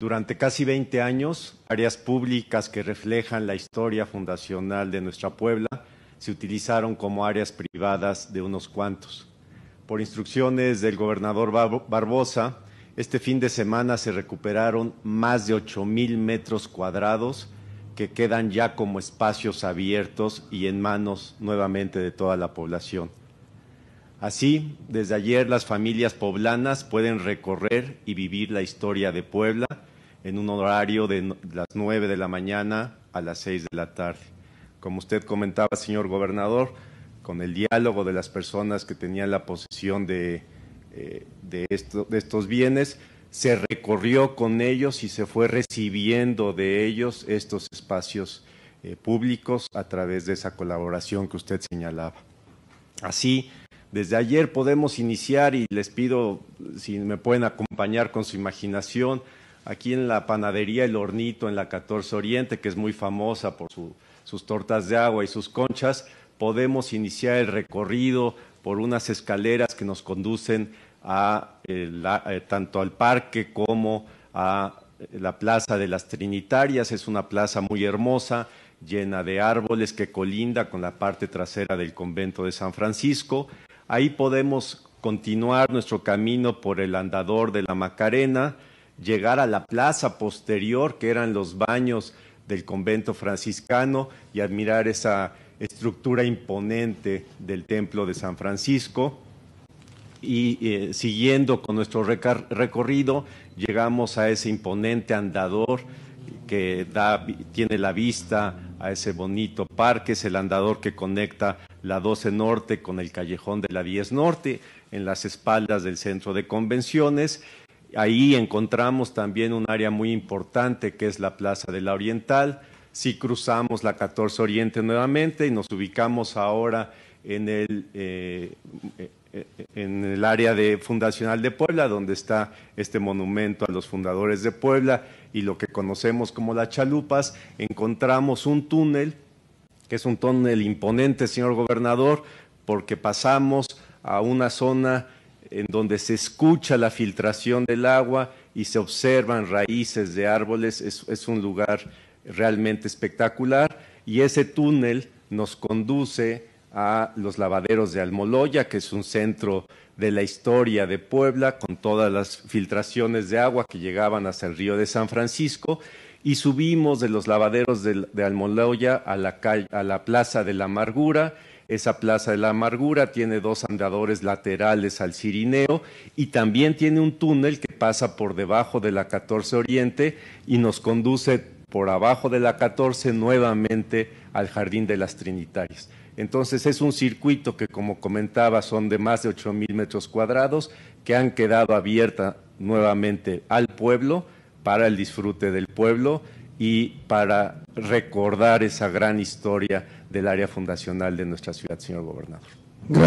Durante casi 20 años, áreas públicas que reflejan la historia fundacional de nuestra Puebla se utilizaron como áreas privadas de unos cuantos. Por instrucciones del gobernador Barbosa, este fin de semana se recuperaron más de 8 mil metros cuadrados que quedan ya como espacios abiertos y en manos nuevamente de toda la población. Así, desde ayer las familias poblanas pueden recorrer y vivir la historia de Puebla en un horario de las 9 de la mañana a las 6 de la tarde. Como usted comentaba, señor gobernador, con el diálogo de las personas que tenían la posesión de, eh, de, estos bienes, se recorrió con ellos y se fue recibiendo de ellos estos espacios eh, públicos a través de esa colaboración que usted señalaba. Así, desde ayer podemos iniciar y les pido si me pueden acompañar con su imaginación aquí en la panadería El Hornito, en la 14 Oriente, que es muy famosa por sus tortas de agua y sus conchas, podemos iniciar el recorrido por unas escaleras que nos conducen a, eh, eh, tanto al parque como a eh, la Plaza de las Trinitarias. Es una plaza muy hermosa, llena de árboles que colinda con la parte trasera del convento de San Francisco. Ahí podemos continuar nuestro camino por el andador de la Macarena, llegar a la plaza posterior, que eran los baños del convento franciscano, y admirar esa estructura imponente del templo de San Francisco. Y eh, siguiendo con nuestro recorrido, llegamos a ese imponente andador que tiene la vista a ese bonito parque, es el andador que conecta la 12 Norte con el callejón de la 10 Norte, en las espaldas del centro de convenciones, Ahí encontramos también un área muy importante que es la Plaza de la Oriental. Si cruzamos la 14 Oriente nuevamente y nos ubicamos ahora en el, eh, eh, eh, en el área de fundacional de Puebla, donde está este monumento a los fundadores de Puebla y lo que conocemos como las chalupas, encontramos un túnel, que es un túnel imponente, señor gobernador, porque pasamos a una zona en donde se escucha la filtración del agua y se observan raíces de árboles, es, un lugar realmente espectacular y ese túnel nos conduce a los lavaderos de Almoloya, que es un centro de la historia de Puebla, con todas las filtraciones de agua que llegaban hasta el río de San Francisco, y subimos de los lavaderos de, de Almoloya a la, a la Plaza de la Amargura, esa Plaza de la Amargura, tiene dos andadores laterales al Cirineo y también tiene un túnel que pasa por debajo de la 14 Oriente y nos conduce por abajo de la 14 nuevamente al Jardín de las Trinitarias. Entonces es un circuito que, como comentaba, son de más de mil metros cuadrados que han quedado abierta nuevamente al pueblo para el disfrute del pueblo y para recordar esa gran historia del área fundacional de nuestra ciudad, señor gobernador.